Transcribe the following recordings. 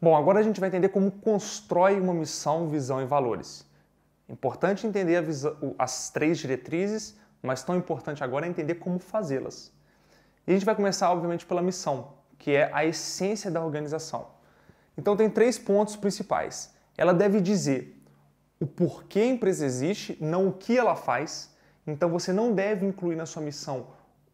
Bom, agora a gente vai entender como constrói uma missão, visão e valores. Importante entender visão, as três diretrizes, mas tão importante agora é entender como fazê-las. E a gente vai começar, obviamente, pela missão, que é a essência da organização. Então, tem três pontos principais. Ela deve dizer o porquê a empresa existe, não o que ela faz. Então, você não deve incluir na sua missão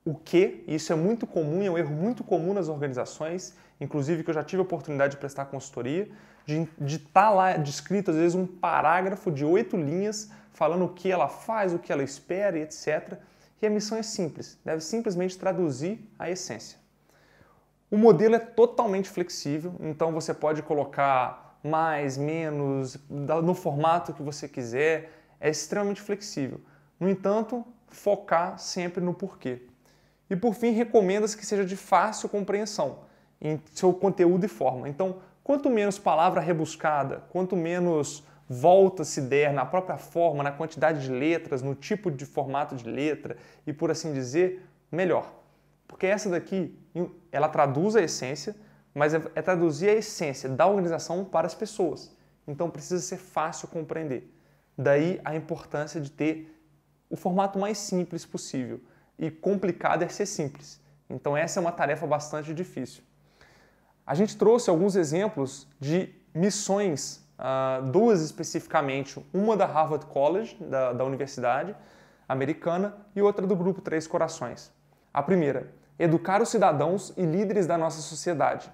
o que, e isso é muito comum, é um erro muito comum nas organizações, inclusive que eu já tive a oportunidade de prestar consultoria, de estar tá lá descrito às vezes um parágrafo de oito linhas falando o que ela faz, o que ela espera e etc. E a missão é simples, deve simplesmente traduzir a essência. O modelo é totalmente flexível, então você pode colocar mais, menos, no formato que você quiser, é extremamente flexível. No entanto, focar sempre no porquê. E por fim, recomenda-se que seja de fácil compreensão em seu conteúdo e forma. Então, quanto menos palavra rebuscada, quanto menos volta se der na própria forma, na quantidade de letras, no tipo de formato de letra e por assim dizer, melhor. Porque essa daqui, ela traduz a essência, mas é, é traduzir a essência da organização para as pessoas. Então precisa ser fácil compreender. Daí a importância de ter o formato mais simples possível e complicado é ser simples. Então, essa é uma tarefa bastante difícil. A gente trouxe alguns exemplos de missões, ah, duas especificamente, uma da Harvard College, da, da universidade americana, e outra do Grupo Três Corações. A primeira, educar os cidadãos e líderes da nossa sociedade.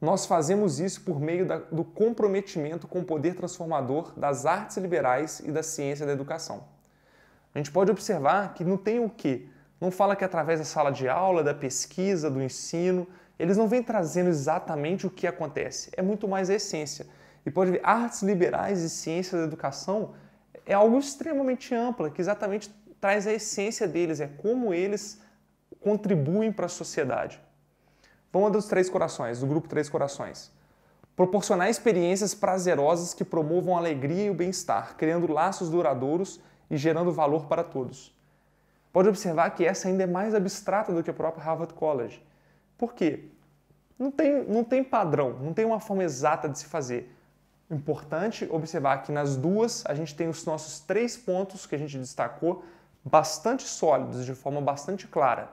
Nós fazemos isso por meio da, do comprometimento com o poder transformador das artes liberais e da ciência da educação. A gente pode observar que não tem o quê não fala que é através da sala de aula, da pesquisa, do ensino, eles não vêm trazendo exatamente o que acontece. É muito mais a essência. E pode ver, artes liberais e ciência da educação é algo extremamente amplo, que exatamente traz a essência deles, é como eles contribuem para a sociedade. Vamos dos Três Corações, do grupo Três Corações. Proporcionar experiências prazerosas que promovam a alegria e o bem-estar, criando laços duradouros e gerando valor para todos. Pode observar que essa ainda é mais abstrata do que o próprio Harvard College. Por quê? Não tem, não tem padrão, não tem uma forma exata de se fazer. Importante observar que nas duas a gente tem os nossos três pontos que a gente destacou bastante sólidos, de forma bastante clara.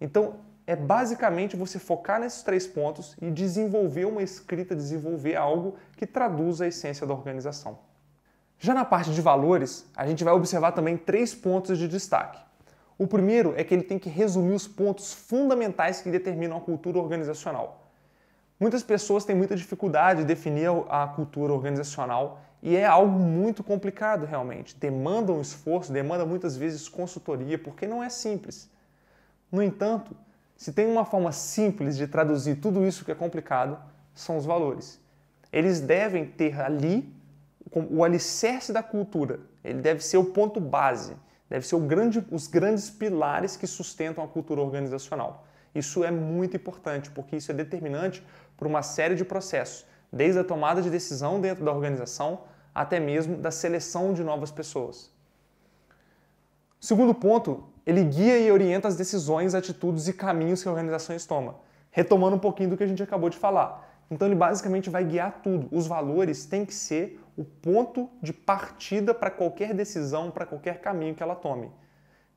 Então, é basicamente você focar nesses três pontos e desenvolver uma escrita, desenvolver algo que traduza a essência da organização. Já na parte de valores, a gente vai observar também três pontos de destaque. O primeiro é que ele tem que resumir os pontos fundamentais que determinam a cultura organizacional. Muitas pessoas têm muita dificuldade de definir a cultura organizacional e é algo muito complicado realmente. Demanda um esforço, demanda muitas vezes consultoria, porque não é simples. No entanto, se tem uma forma simples de traduzir tudo isso que é complicado, são os valores. Eles devem ter ali o alicerce da cultura, ele deve ser o ponto base deve ser grande, os grandes pilares que sustentam a cultura organizacional. Isso é muito importante, porque isso é determinante para uma série de processos, desde a tomada de decisão dentro da organização até mesmo da seleção de novas pessoas. O segundo ponto, ele guia e orienta as decisões, atitudes e caminhos que organizações tomam. Retomando um pouquinho do que a gente acabou de falar. Então ele basicamente vai guiar tudo. Os valores têm que ser o ponto de partida para qualquer decisão, para qualquer caminho que ela tome.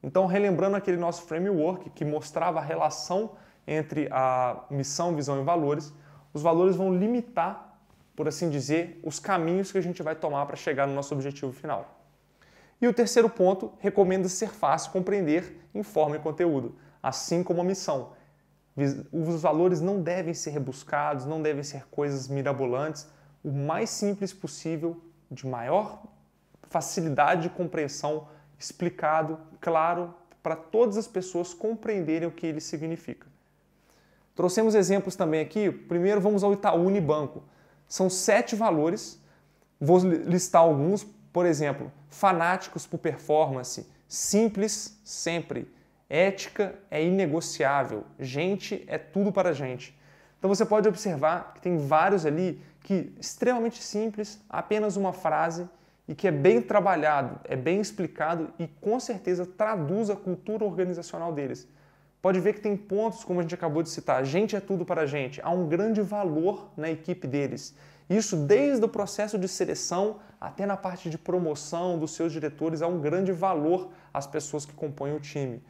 Então, relembrando aquele nosso framework que mostrava a relação entre a missão, visão e valores, os valores vão limitar, por assim dizer, os caminhos que a gente vai tomar para chegar no nosso objetivo final. E o terceiro ponto, recomenda ser fácil compreender em forma e conteúdo, assim como a missão. Os valores não devem ser rebuscados, não devem ser coisas mirabolantes, o mais simples possível, de maior facilidade de compreensão, explicado, claro, para todas as pessoas compreenderem o que ele significa. Trouxemos exemplos também aqui. Primeiro, vamos ao Itaú Unibanco. São sete valores, vou listar alguns, por exemplo, fanáticos por performance, simples sempre, ética é inegociável, gente é tudo para gente. Então você pode observar que tem vários ali que extremamente simples, apenas uma frase e que é bem trabalhado, é bem explicado e com certeza traduz a cultura organizacional deles. Pode ver que tem pontos, como a gente acabou de citar, gente é tudo para a gente, há um grande valor na equipe deles. Isso desde o processo de seleção até na parte de promoção dos seus diretores, há um grande valor às pessoas que compõem o time.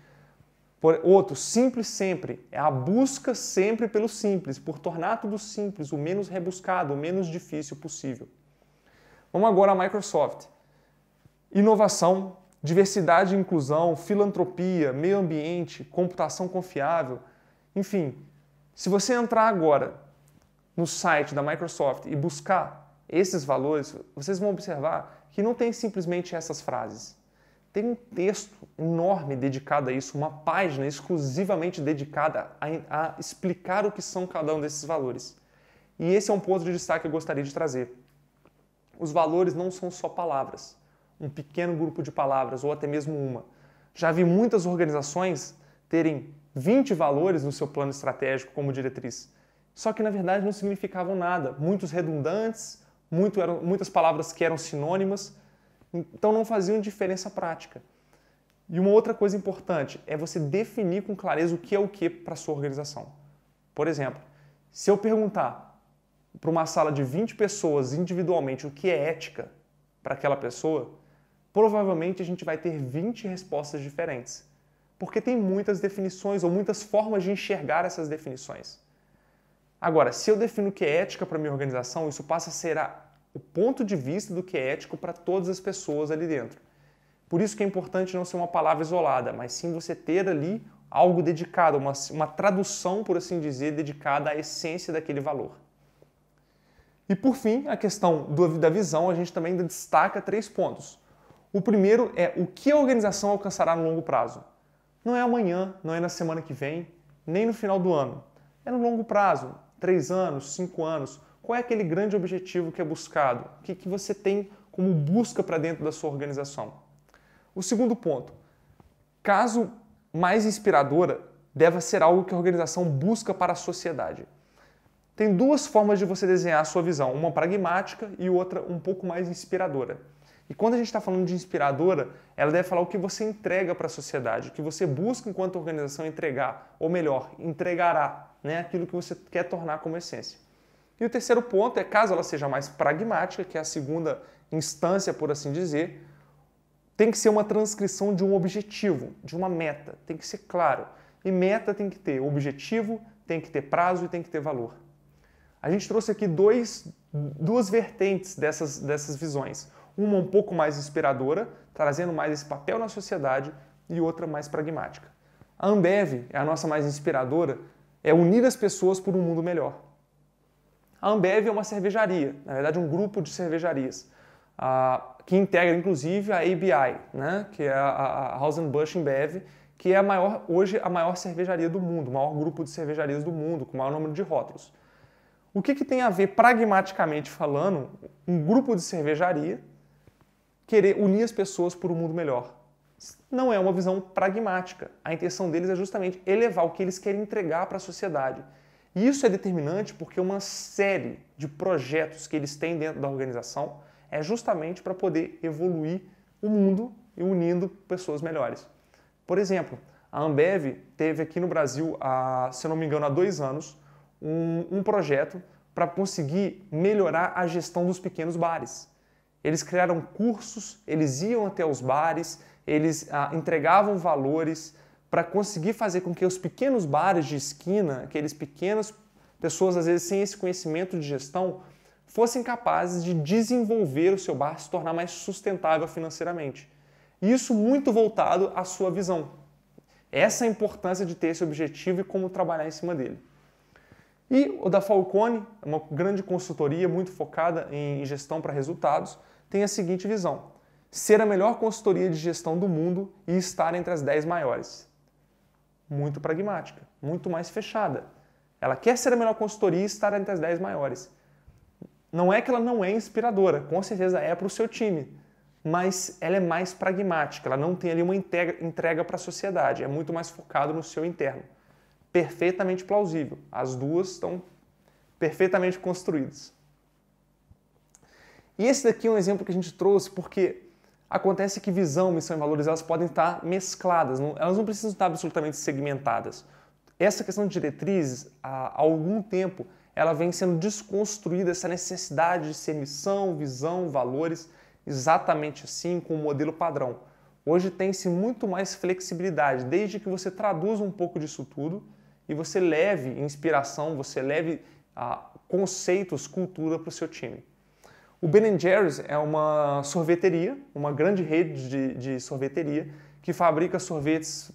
Por outro, simples sempre, é a busca sempre pelo simples, por tornar tudo simples, o menos rebuscado, o menos difícil possível. Vamos agora à Microsoft. Inovação, diversidade e inclusão, filantropia, meio ambiente, computação confiável, enfim. Se você entrar agora no site da Microsoft e buscar esses valores, vocês vão observar que não tem simplesmente essas frases. Tem um texto enorme dedicado a isso, uma página exclusivamente dedicada a, a explicar o que são cada um desses valores. E esse é um ponto de destaque que eu gostaria de trazer. Os valores não são só palavras, um pequeno grupo de palavras ou até mesmo uma. Já vi muitas organizações terem 20 valores no seu plano estratégico como diretriz, só que na verdade não significavam nada, muitos redundantes, muito eram, muitas palavras que eram sinônimas então não faziam diferença prática. E uma outra coisa importante é você definir com clareza o que é o que para sua organização. Por exemplo, se eu perguntar para uma sala de 20 pessoas individualmente o que é ética para aquela pessoa, provavelmente a gente vai ter 20 respostas diferentes. Porque tem muitas definições ou muitas formas de enxergar essas definições. Agora, se eu defino o que é ética para minha organização, isso passa a ser o ponto de vista do que é ético para todas as pessoas ali dentro. Por isso que é importante não ser uma palavra isolada, mas sim você ter ali algo dedicado, uma, uma tradução, por assim dizer, dedicada à essência daquele valor. E por fim, a questão do, da visão, a gente também destaca três pontos. O primeiro é o que a organização alcançará no longo prazo. Não é amanhã, não é na semana que vem, nem no final do ano. É no longo prazo, três anos, cinco anos, qual é aquele grande objetivo que é buscado? O que, que você tem como busca para dentro da sua organização? O segundo ponto, caso mais inspiradora, deve ser algo que a organização busca para a sociedade. Tem duas formas de você desenhar a sua visão, uma pragmática e outra um pouco mais inspiradora. E quando a gente está falando de inspiradora, ela deve falar o que você entrega para a sociedade, o que você busca enquanto organização entregar, ou melhor, entregará, né, aquilo que você quer tornar como essência. E o terceiro ponto é, caso ela seja mais pragmática, que é a segunda instância, por assim dizer, tem que ser uma transcrição de um objetivo, de uma meta, tem que ser claro. E meta tem que ter objetivo, tem que ter prazo e tem que ter valor. A gente trouxe aqui dois, duas vertentes dessas, dessas visões. Uma um pouco mais inspiradora, trazendo mais esse papel na sociedade, e outra mais pragmática. A Ambev é a nossa mais inspiradora, é unir as pessoas por um mundo melhor. A Ambev é uma cervejaria, na verdade um grupo de cervejarias, que integra inclusive a ABI, né, que é a, a Anheuser-Busch Ambev, que é a maior, hoje a maior cervejaria do mundo, o maior grupo de cervejarias do mundo, com o maior número de rótulos. O que, que tem a ver, pragmaticamente falando, um grupo de cervejaria querer unir as pessoas por um mundo melhor? Não é uma visão pragmática. A intenção deles é justamente elevar o que eles querem entregar para a sociedade. E isso é determinante porque uma série de projetos que eles têm dentro da organização é justamente para poder evoluir o mundo e unindo pessoas melhores. Por exemplo, a Ambev teve aqui no Brasil, há, se não me engano, há dois anos, um, um projeto para conseguir melhorar a gestão dos pequenos bares. Eles criaram cursos, eles iam até os bares, eles ah, entregavam valores, para conseguir fazer com que os pequenos bares de esquina, aqueles pequenas pessoas às vezes sem esse conhecimento de gestão, fossem capazes de desenvolver o seu bar, se tornar mais sustentável financeiramente. Isso muito voltado à sua visão. Essa é a importância de ter esse objetivo e como trabalhar em cima dele. E o da Falcone, uma grande consultoria muito focada em gestão para resultados, tem a seguinte visão: ser a melhor consultoria de gestão do mundo e estar entre as 10 maiores muito pragmática, muito mais fechada. Ela quer ser a melhor consultoria e estar entre as 10 maiores. Não é que ela não é inspiradora, com certeza é para o seu time, mas ela é mais pragmática, ela não tem ali uma entrega para a sociedade, é muito mais focado no seu interno. Perfeitamente plausível. As duas estão perfeitamente construídas. E esse daqui é um exemplo que a gente trouxe porque Acontece que visão, missão e valores elas podem estar mescladas, não, elas não precisam estar absolutamente segmentadas. Essa questão de diretrizes, há algum tempo, ela vem sendo desconstruída, essa necessidade de ser missão, visão, valores, exatamente assim, com o um modelo padrão. Hoje tem-se muito mais flexibilidade, desde que você traduza um pouco disso tudo e você leve inspiração, você leve ah, conceitos, cultura para o seu time. O Ben Jerry's é uma sorveteria, uma grande rede de, de sorveteria que fabrica sorvetes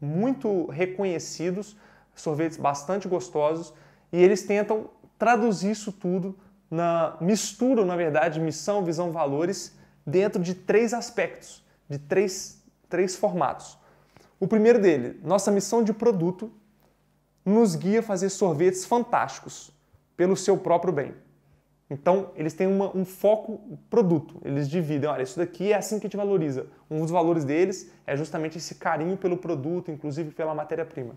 muito reconhecidos, sorvetes bastante gostosos, e eles tentam traduzir isso tudo na mistura, na verdade, missão, visão, valores dentro de três aspectos, de três, três formatos. O primeiro dele, nossa missão de produto nos guia a fazer sorvetes fantásticos pelo seu próprio bem. Então, eles têm uma, um foco produto. Eles dividem, olha, isso daqui é assim que a gente valoriza. Um dos valores deles é justamente esse carinho pelo produto, inclusive pela matéria-prima.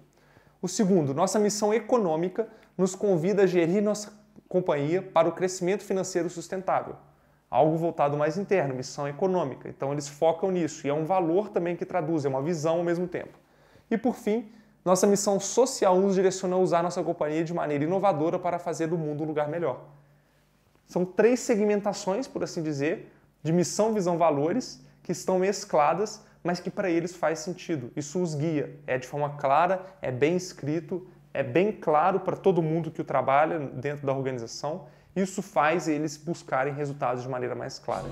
O segundo, nossa missão econômica nos convida a gerir nossa companhia para o crescimento financeiro sustentável. Algo voltado mais interno, missão econômica. Então, eles focam nisso e é um valor também que traduz, é uma visão ao mesmo tempo. E por fim, nossa missão social nos direciona a usar nossa companhia de maneira inovadora para fazer do mundo um lugar melhor. São três segmentações, por assim dizer, de missão, visão, valores, que estão mescladas, mas que para eles faz sentido. Isso os guia. É de forma clara, é bem escrito, é bem claro para todo mundo que o trabalha dentro da organização. Isso faz eles buscarem resultados de maneira mais clara.